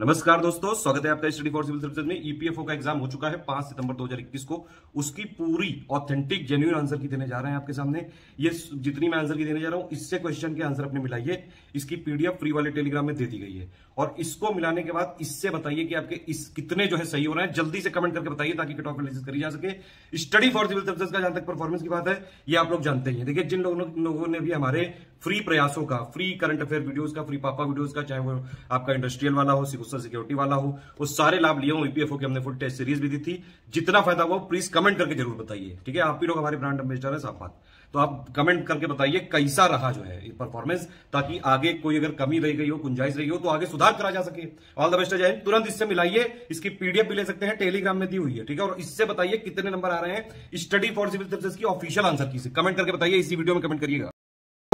नमस्कार दोस्तों स्वागत है आपका स्टडी फॉर सिविल सर्विस में ईपीएफओ e का एग्जाम हो चुका है 5 सितंबर 2021 को उसकी पूरी ऑथेंटिक जेन्यून आंसर की देने जा रहे हैं आपके सामने ये जितनी मैं आंसर की देने जा रहा हूं इससे क्वेश्चन के आंसर अपने मिलाइए इसकी पीडीएफ फ्री वाले टेलीग्राम में दे दी गई है और इसको मिलाने के बाद इससे बताइए कि आपके इस कितने जो है सही हो रहे हैं जल्दी से कमेंट करके बताइए ताकि कट ऑफ एनालिसिस करी जा सके स्टडी फॉर सिविल सर्विस का जहां तक परफॉर्मेंस की बात है ये आप लोग जानते ही देखिए जिन लोगों ने भी हमारे फ्री प्रयासों का फ्री करंट अफेयर वीडियोज का फ्री पापा वीडियोज का चाहे वो आपका इंडस्ट्रियल वाला हो सोशल सिक्योरिटी वाला हो वो सारे लाभ लिए हो ईपीएफओ e की हमने फुल टेस्ट सीरीज भी दी थी जितना फायदा हुआ प्लीज कमेंट करके जरूर बताइए ठीक है आप ही लोग हमारे ब्रांड एम्बेसडर है साफ बात तो आप कमेंट करके बताइए कैसा रहा जो है परफॉर्मेंस ताकि आगे कोई अगर कमी रह गई हो गुंजाइश रही हो तो आगे सुधार करा जा सके ऑल द बेस्ट जय तुरंत इससे मिलाइए इसकी पीडीएफ भी ले सकते हैं टेलीग्राम में दी हुई है ठीक है और इससे बताइए कितने नंबर आ रहे हैं स्टडी फॉर सिविल सर्विस की ऑफिशियल आंसर की कमेंट करके बताइए इसी वीडियो में कमेंट करिएगा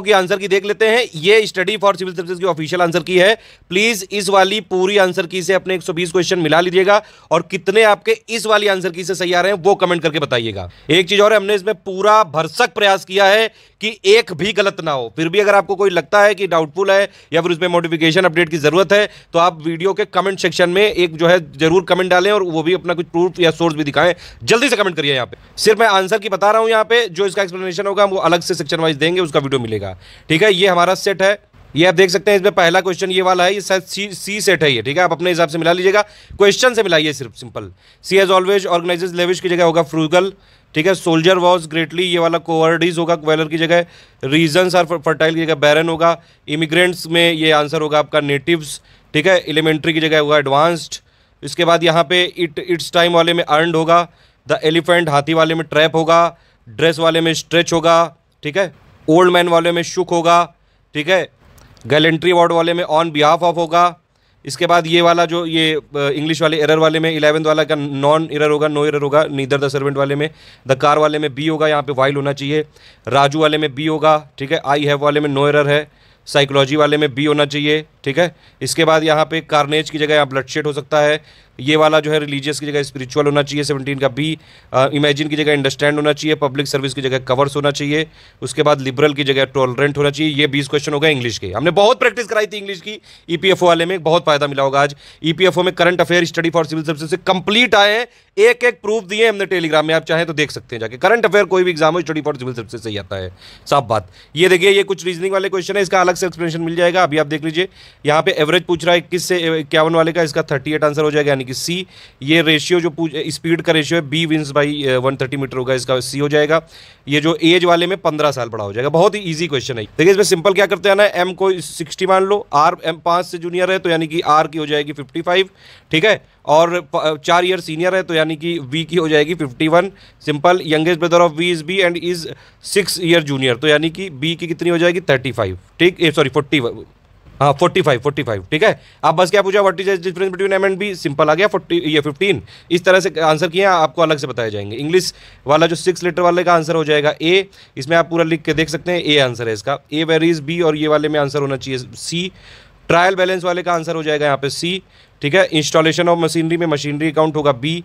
की आंसर की देख लेते हैं ये स्टडी फॉर सिविल सर्विस की ऑफिशियल आंसर की है प्लीज इस वाली पूरी आंसर की से अपने 120 क्वेश्चन मिला लीजिएगा और कितने आपके इस वाली आंसर की से सही आ रहे हैं वो कमेंट करके बताइएगा एक चीज और हमने इसमें पूरा भरसक प्रयास किया है कि एक भी गलत ना हो फिर भी अगर आपको कोई लगता है कि डाउटफुल है या फिर उसमें मोडिफिकेशन अपडेट की जरूरत है तो आप वीडियो के कमेंट सेक्शन में एक जो है जरूर कमेंट डालें और वो भी अपना कुछ प्रूफ या सोर्स भी दिखाएं जल्दी से कमेंट करिए यहाँ पे सिर्फ मैं आंसर की बता रहा हूं यहाँ पे जो इसका एक्सप्लेनेशन होगा हम वो अलग से सेक्शन वाइज देंगे उसका वीडियो मिलेगा लीजिएगा ठीक है ये हमारा सेट है ये आप देख सकते हैं इसमें पहला क्वेश्चन ये वाला है ये सी सी सेट है ये ठीक है आप अपने हिसाब से मिला लीजिएगा क्वेश्चन से मिलाइए सिर्फ simple C as always organises lavish की जगह होगा फ्रूगल ठीक है सोल्जर वॉज ग्रेटली ये वाला कोवर्डीज होगा वेलर की जगह रीजन्स आर फर्टाइल की जगह बैरन होगा इमिग्रेंट्स में ये आंसर होगा आपका नेटिव्स ठीक है एलिमेंट्री की जगह होगा एडवांस्ड इसके बाद यहाँ पे इट इट्स टाइम वाले में अर्नड होगा द एलिफेंट हाथी वाले में ट्रैप होगा ड्रेस वाले में स्ट्रेच होगा ठीक है ओल्ड मैन वाले में शुक होगा ठीक है गैलेंट्री अवार्ड वाले में ऑन बिहाफ ऑफ होगा इसके बाद ये वाला जो ये इंग्लिश वाले एरर वाले में इलेवंथ वाला का नॉन एरर होगा नो एरर होगा नीदर द सर्वेंट वाले में द कार वाले में बी होगा यहाँ पे वाइल होना चाहिए राजू वाले में बी होगा ठीक है आई हैव वाले में नो एरर है साइकोलॉजी वाले में बी होना चाहिए ठीक है इसके बाद यहाँ पे कार्नेज की जगह यहाँ ब्लड शेड हो सकता है ये वाला जो है रिलीजियस की जगह स्पिरिचुअल होना चाहिए सेवनटीन का बी इमेजिन की जगह अंडरस्टैंड होना चाहिए पब्लिक सर्विस की जगह कवर्स होना चाहिए उसके बाद लिबरल की जगह टॉलरेंट होना चाहिए ये बीस क्वेश्चन होगा इंग्लिश के हमने बहुत प्रैक्टिस कराई थी इंग्लिश की ईपीएफओ e वाले में बहुत फायदा मिला होगा आज ईपीएफओ e में current affair study for civil service से कंप्लीट आए हैं एक एक प्रूफ दिए हमने टेलीग्राम में आप चाहें तो देख सकते हैं जाके करंट अफेयर कोई भी एग्जाम हो स्टडी फॉर सिविल सर्विस से ही आता है साफ बात ये देखिए ये कुछ रीजनिंग वाले क्वेश्चन है इसका अलग से एक्सप्लेनेशन मिल जाएगा अभी आप देख लीजिए यहाँ पे एवरेज पूछ रहा है इक्कीस से इक्यावन वाले का इसका थर्टी आंसर हो जाएगा यानी कि सी ये रेशियो जो स्पीड का रेशियो है B wins by one thirty metre होगा इसका सी हो जाएगा ये जो एज वाले में पंद्रह साल बड़ा हो जाएगा बहुत ही ईजी क्वेश्चन है देखिए इसमें सिंपल क्या करते हैं ना एम को सिक्सटी मान लो आर एम पाँच से जूनियर है तो यानी कि आर की हो जाएगी फिफ्टी फाइव ठीक है और uh, चार ईयर सीनियर है तो यानी कि वी की हो जाएगी fifty one simple youngest brother of V is B and is six year junior तो यानी कि बी की कितनी हो जाएगी थर्टी फाइव ठीक सॉरी eh, फोर्टी हाँ फोर्टी फाइव फोर्टी फाइव ठीक है आप बस क्या पूछा what is difference between M and B simple आ गया फोर्टी ये फिफ्टीन इस तरह से आंसर किए हैं आपको अलग से बताए जाएंगे इंग्लिश वाला जो सिक्स लेटर वाले का आंसर हो जाएगा ए इसमें आप पूरा लिख के देख सकते हैं ए आंसर है इसका ए वेरीज बी और ये वाले में आंसर होना चाहिए सी ट्रायल बैलेंस वाले का आंसर हो जाएगा यहाँ पे सी ठीक है इंस्टॉलेशन ऑफ मशीनरी में मशीनरी अकाउंट होगा B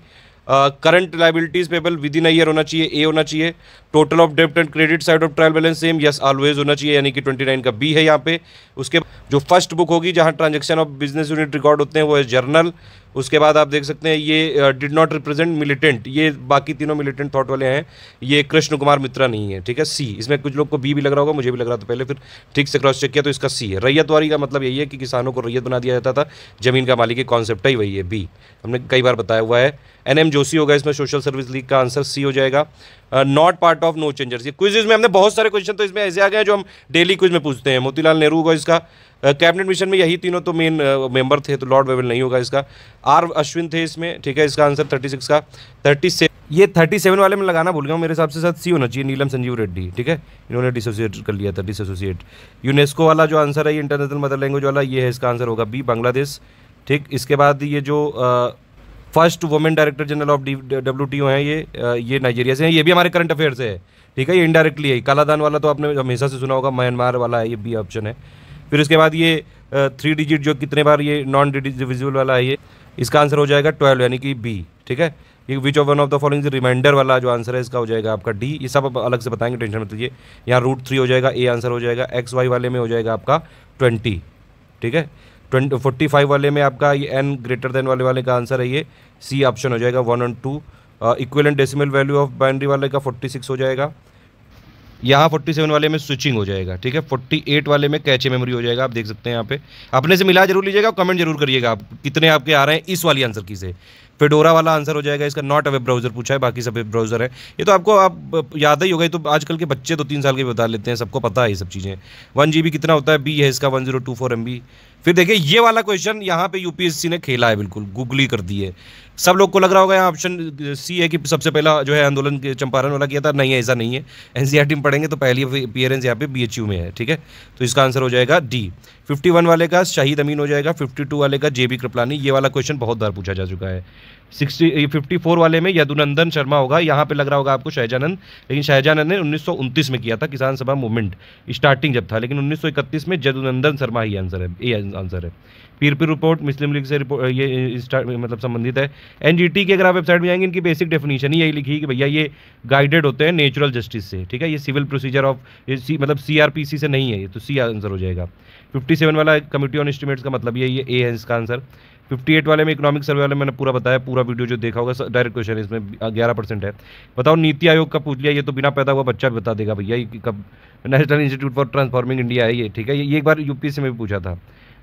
current liabilities payable within year होना चाहिए ए होना चाहिए total of debit and credit side of trial balance same yes always होना चाहिए यानी कि ट्वेंटी नाइन का बी है यहाँ पे उसके जो फर्स्ट बुक होगी जहाँ transaction of business unit record होते हैं वो है जर्नल उसके बाद आप देख सकते हैं ये डिड नॉट रिप्रेजेंट मिलिटेंट ये बाकी तीनों मिलिटेंट थॉट वाले हैं ये कृष्ण कुमार मित्रा नहीं है ठीक है सी इसमें कुछ लोग को बी भी लग रहा होगा मुझे भी लग रहा था पहले फिर ठीक से क्रॉस चेक किया तो इसका सी है रैयतवारी का मतलब यही है कि किसानों को रैयत बना दिया जाता था जमीन का मालिक कॉन्सेप्ट ही वही है बी हमने कई बार बताया हुआ है एन एम जोशी होगा इसमें सोशल सर्विस लीग का आंसर सी हो जाएगा not part of no changers ये क्विज में हमने बहुत सारे क्वेश्चन तो इसमें ऐसे आ गए हैं जो हम डेली क्विज में पूछते हैं मोतीलाल नेहरू होगा इसका कैबिनेट मिशन में यही तीनों तो मेन मेंबर थे तो लॉर्ड वेवल नहीं होगा इसका आर अश्विन थे इसमें ठीक है इसका आंसर थर्टी सिक्स का थर्टी ये थर्टी सेवन वाले में लगाना भूल गया हूँ मेरे हिसाब से साथ सी होना चाहिए नीलम संजीव रेड्डी ठीक है इन्होंने डिसोसिएट कर लिया था डिसोसिएट यूनेस्को वाला जो आंसर है ये इंटरनेशनल मदर लैंग्वेज वाला ये है इसका आंसर होगा बी बांग्लादेश ठीक इसके बाद ये जो first women director general of W T O हैं ये ये नाइजीरिया से हैं ये भी हमारे करंट अफेयर से है ठीक है ये इनडायरेक्टली है कालादान वाला तो आपने हमेशा से सुना होगा म्यांमार वाला है ये बी ऑप्शन है फिर उसके बाद ये थ्री डिजिट जो कितने बार ये नॉन डिविजिबल वाला है ये इसका आंसर हो जाएगा ट्वेल्व यानी कि बी ठीक है ये which of one of the following reminder वाला जो आंसर है इसका हो जाएगा आपका डी ये सब आप अलग से बताएंगे टेंशन मत लीजिए यहाँ रूट थ्री हो जाएगा ए आंसर हो जाएगा एक्स वाई वाले में हो जाएगा आपका ट्वेंटी ठीक है ट्वेंटी फोर्टी फाइव वाले में आपका ये एन ग्रेटर देन वाले वाले का आंसर है ये सी ऑप्शन हो जाएगा one and two and decimal value of binary वाले का फोर्टी सिक्स हो जाएगा यहाँ फोर्टी सेवन वाले में स्विचिंग हो जाएगा ठीक है फोर्टी एट वाले में कैचे मेमोरी हो जाएगा आप देख सकते हैं यहाँ पे अपने से मिला जरूर लीजिएगा कमेंट जरूर करिएगा आप कितने आपके आ रहे हैं इस वाली आंसर की से फेडोरा वाला आंसर हो जाएगा इसका नॉट अ वेब ब्राउजर पूछा है बाकी सब वेब ब्राउजर है ये तो आपको आप याद ही होगा तो आजकल के बच्चे दो तीन साल के बता लेते हैं सबको पता है ये सब चीज़ें वन जी कितना होता है बी है इसका one zero two four M B फिर देखिए ये वाला क्वेश्चन यहाँ पे यूपीएससी ने खेला है बिल्कुल गूगली कर दिए है सब लोग को लग रहा होगा यहाँ ऑप्शन सी है कि सबसे पहला जो है आंदोलन चंपारण वाला किया था नहीं है ऐसा नहीं है एनसीईआरटी टीम e पढ़ेंगे तो पहली अपियरेंस यहाँ पे बीएचयू में है ठीक है तो इसका आंसर हो जाएगा डी 51 वाले का शाहिद अमीन हो जाएगा 52 वाले का जेबी कृपलानी ये वाला क्वेश्चन बहुत बार पूछा जा चुका है सिक्सटी फिफ्टी फोर वाले में यदुनंदन शर्मा होगा यहाँ पे लग रहा होगा आपको शाहजानंद लेकिन शाहजानंद ने उन्नीस में किया था किसान सभा मूवमेंट स्टार्टिंग जब था लेकिन 1931 में यदुनंदन शर्मा ही आंसर है ये आंसर है पीरपीर रिपोर्ट मुस्लिम लीग से रिपोर्ट ये मतलब संबंधित है एनजीटी की अगर आप वेबसाइट में जाएंगे इनकी बेसिक डेफिनेशन ही यही लिखी कि भैया ये गाइडेड होते हैं नेचुरल जस्टिस से ठीक है ये सिविल प्रोसीजर ऑफ मतलब सीआरपीसी से नहीं है ये तो सी आंसर हो जाएगा फिफ्टी वाला कमिटी ऑन एस्टिमेट्स का मतलब ये ये ए है इसका आंसर 58 वाले में इकोनॉमिक सर्वे वाले मैंने पूरा बताया पूरा वीडियो जो देखा होगा डायरेक्ट क्वेश्चन इसमें 11 परसेंट है बताओ नीति आयोग का पूछ लिया ये तो बिना पैदा हुआ बच्चा भी बता देगा भैया ये कब national institute for transforming India है ये ठीक है ये एक बार यूपी से में भी पूछा था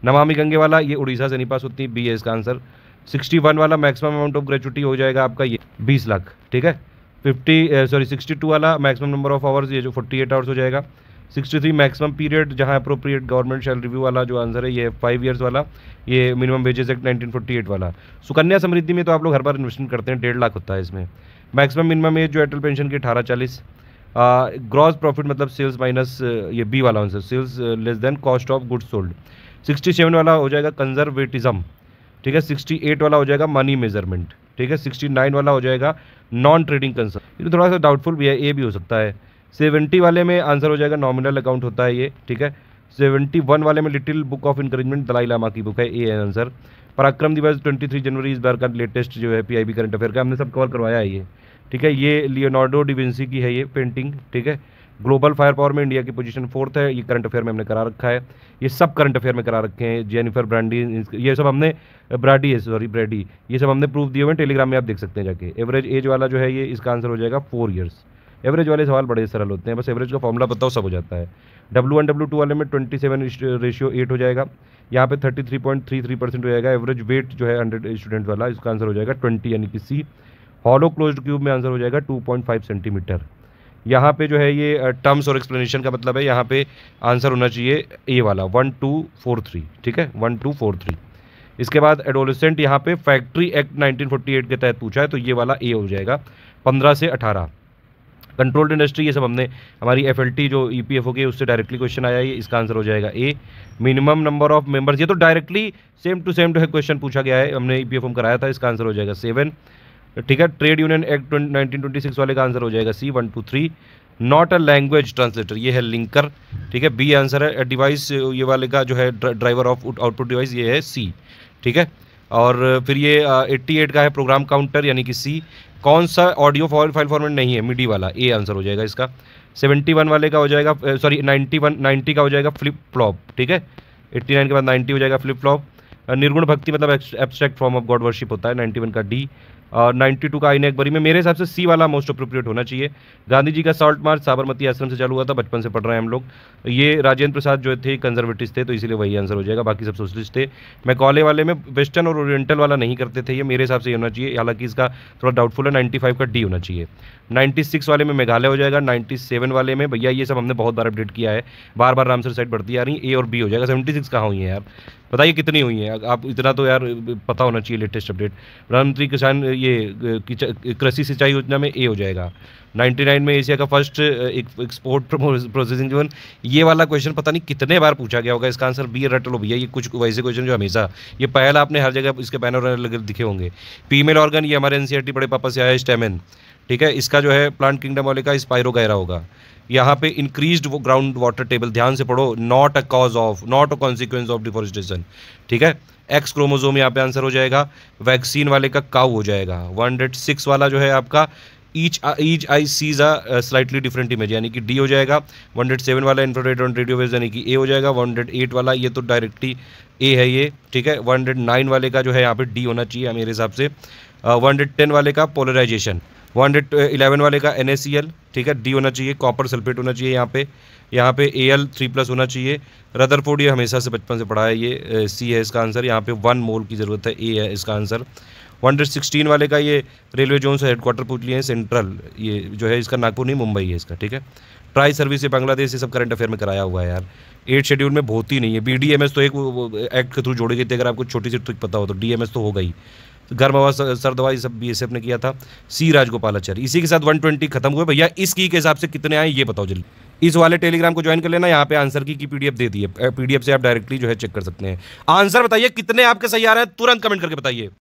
नमामि गंगे वाला ये उड़ीसा से नहीं पास होती बी है इसका आंसर सिक्सटी वन वाला मैक्सिमम अमाउंट ऑफ ग्रेचुटी हो जाएगा आपका ये बीस लाख ठीक है फिफ्टी सॉरी सिक्सटी टू वाला मैक्सिमम नंबर ऑफ आवर्स ये जो फोर्टी एट आवर्स हो जाएगा सिक्सटी थ्री मैक्सिमम पीरियड जहाँ अप्रोप्रिएट गवर्नमेंट शेल रिव्यू वाला जो आंसर है ये फाइव ईयर्स वाला ये minimum wages act nineteen forty eight वाला सुकन्या समृद्धि में तो आप लोग हर बार इन्वेस्टमेंट करते हैं डेढ़ लाख होता है इसमें मैक्सिमम मिनिमम एज जो अटल पेंशन की अठारह चालीस ग्रॉस प्रॉफिट मतलब सेल्स माइनस ये बी वाला answer sales less than cost of goods sold sixty seven वाला हो जाएगा कंजर्वेटिज्म ठीक है सिक्सटी एट वाला हो जाएगा मनी मेजरमेंट ठीक है सिक्सटी नाइन वाला हो जाएगा नॉन ट्रेडिंग कंसर्न ये थोड़ा सा डाउटफुल भी है ए भी हो सकता है सेवेंटी वाले में आंसर हो जाएगा नॉमिनल अकाउंट होता है ये ठीक है सेवेंटी वन वाले में little book of encouragement Dalai Lama की बुक है ए है आंसर पराक्रम दिवस ट्वेंटी थ्री जनवरी इस बार का लेटेस्ट जो है पीआईबी करंट अफेयर का हमने सब कवर करवाया है ये ठीक है ये लियोनार्डो डिविंसी की है ये पेंटिंग ठीक है ग्लोबल फायर पावर में इंडिया की पोजीशन फोर्थ है ये करंट अफेयर में हमने करा रखा है ये सब करंट अफेयर में करा रखे हैं जेनिफर ब्रांडी ये सब हमने ब्राडी है सॉरी ब्रेडी ये सब हमने प्रूफ दिए हुए हैं टेलीग्राम में आप देख सकते हैं जाके एवरेज एज वाला जो है ये इसका आंसर हो जाएगा फोर ईयर्स एवरेज वाले सवाल बड़े सरल होते हैं बस एवरेज का फॉर्मूला पता हो सब हो जाता है डब्लू वन डब्लू टू वाले में ट्वेंटी सेवन रेशियो एट हो जाएगा यहाँ पे thirty three point three three percent हो जाएगा एवरेज वेट जो है हंड्रेड स्टूडेंट वाला इसका आंसर हो जाएगा ट्वेंटी यानी कि सी हॉलो क्लोज क्यूब में आंसर हो जाएगा टू पॉइंट फाइव सेंटीमीटर यहाँ पे जो है ये टर्म्स और एक्सप्लेनेशन का मतलब है यहाँ पे आंसर होना चाहिए ए वाला वन टू फोर थ्री ठीक है वन टू फोर थ्री इसके बाद एडोलिसेंट यहाँ पे फैक्ट्री एक्ट 1948 के तहत पूछा है तो ये वाला ए हो जाएगा 15 से कंट्रोल्ड इंडस्ट्री ये सब हमने हमारी एफ जो ई e पी की उससे डायरेक्टली क्वेश्चन आया है इसका आंसर हो जाएगा A minimum number of members ये तो directly same to same to है क्वेश्चन पूछा गया है हमने ई पी एफ कराया था इसका आंसर हो जाएगा सेवन ठीक है trade union act nineteen twenty six वाले का आंसर हो जाएगा C one two three not a language translator ये है लिंकर ठीक है बी आंसर है डिवाइस ये वाले का जो है ड्राइवर ऑफ आउटपुट डिवाइस ये है सी ठीक है और फिर ये एट्टी uh, एट का है प्रोग्राम काउंटर यानी कि सी कौन सा ऑडियो फाइल फॉर्मेट नहीं है मीडी वाला ए आंसर हो जाएगा इसका सेवेंटी वन वाले का हो जाएगा सॉरी नाइन्टी वन नाइन्टी का हो जाएगा फ्लिप फ्लॉप ठीक है एट्टी नाइन के बाद नाइन्टी हो जाएगा फ्लिप फ्लॉप निर्गुण भक्ति मतलब abstract form of God worship होता है नाइन्टी वन का डी और टू का आईने अकबरी में मेरे हिसाब से सी वाला मोस्ट अप्रोप्रिएट होना चाहिए गांधी जी का सॉल्ट मार्च साबरमती आश्रम से चालू हुआ था बचपन से पढ़ रहे हैं हम लोग ये राजेंद्र प्रसाद जो थे कंजर्वेटिव थे तो इसीलिए वही आंसर हो जाएगा बाकी सब सोशलिस्ट थे कॉले वाले में वेस्टर्न और ओरिएंटल वाला नहीं करते थे ये मेरे हिसाब से होना चाहिए हालांकि इसका थोड़ा डाउटफुल है नाइन्टी का डी होना चाहिए नाइन्टी वाले में मेघालय हो जाएगा नाइन्टी वाले में भैया ये सब हमने बहुत बार अपडेट किया है बार बार रामसर साइड बढ़ती आ रही है ए और बी हो जाएगा सेवेंटी सिक्स कहाँ हुई है यार बताइए कितनी हुई है आप इतना तो यार पता होना चाहिए लेटेस्ट अपडेट प्रधानमंत्री किसान ये कृषि सिंचाई योजना में ए हो जाएगा 99 में एशिया का फर्स्ट एक्सपोर्ट प्रोसेसिंग जोन ये वाला क्वेश्चन पता नहीं कितने बार पूछा गया होगा इसका आंसर बी रटलो भैया ये कुछ वैसे क्वेश्चन जो हमेशा ये पहला आपने हर जगह इसके बैनर दिखे होंगे फीमेल ऑर्गन ये हमारे एनसीआर e बड़े पापा से आया स्टेमिन ठीक है इसका जो है प्लांट किंगडम वाले का स्पायरो गहरा होगा यहाँ पे इंक्रीज्ड ग्राउंड वाटर टेबल ध्यान से पढ़ो not a cause of not a consequence of deforestation ठीक है एक्स क्रोमोजोम यहाँ पे आंसर हो जाएगा वैक्सीन वाले का काउ हो जाएगा वन हंड्रेड सिक्स वाला जो है आपका each each I sees a slightly different image यानी कि डी हो जाएगा वन हंड्रेड सेवन वाला इंफ्रारेड ऑन रेडियो वेव यानी कि ए हो जाएगा वन हंड्रेड एट वाला ये तो डायरेक्टली ए है ये ठीक है वन हंड्रेड नाइन वाले का जो है यहाँ पे डी होना चाहिए मेरे हिसाब से वन हंड्रेड टेन वाले का polarisation one hundred eleven uh, वाले का एन ठीक है डी होना चाहिए कॉपर सल्फेट होना चाहिए यहाँ पे यहाँ पे ए एल थ्री प्लस होना चाहिए रदरफोर्ड ये हमेशा से बचपन से पढ़ा है ये सी uh, है इसका आंसर यहाँ पे वन मोल की ज़रूरत है ए है इसका आंसर वन हंड्रेड सिक्सटीन वाले का ये रेलवे जोन से हेडक्वार्टर पूछ लिए हैं सेंट्रल ये जो है इसका नागपुर नहीं मुंबई है इसका ठीक है ट्राई सर्विस ये बांग्लादेश ये सब करंट अफेयर में कराया हुआ है यार एट शेड्यूल में बहुत ही नहीं है बी डी एम एस तो एक एक्ट के थ्रू जोड़े गई थी तो अगर आपको छोटी सी ट्रिक पता हो तो डी एम एस तो हो गई तो सर दवाई सब बी एस ने किया था सी राजगोपाल आचार्य इसी के साथ 120 खत्म हुए भैया इस की के हिसाब से कितने आए ये बताओ जल्दी इस वाले टेलीग्राम को ज्वाइन कर लेना यहाँ पे आंसर की की पीडीएफ दे दी है पीडीएफ से आप डायरेक्टली जो है चेक कर सकते हैं आंसर बताइए कितने आपके सही आ रहे हैं तुरंत कमेंट करके बताइए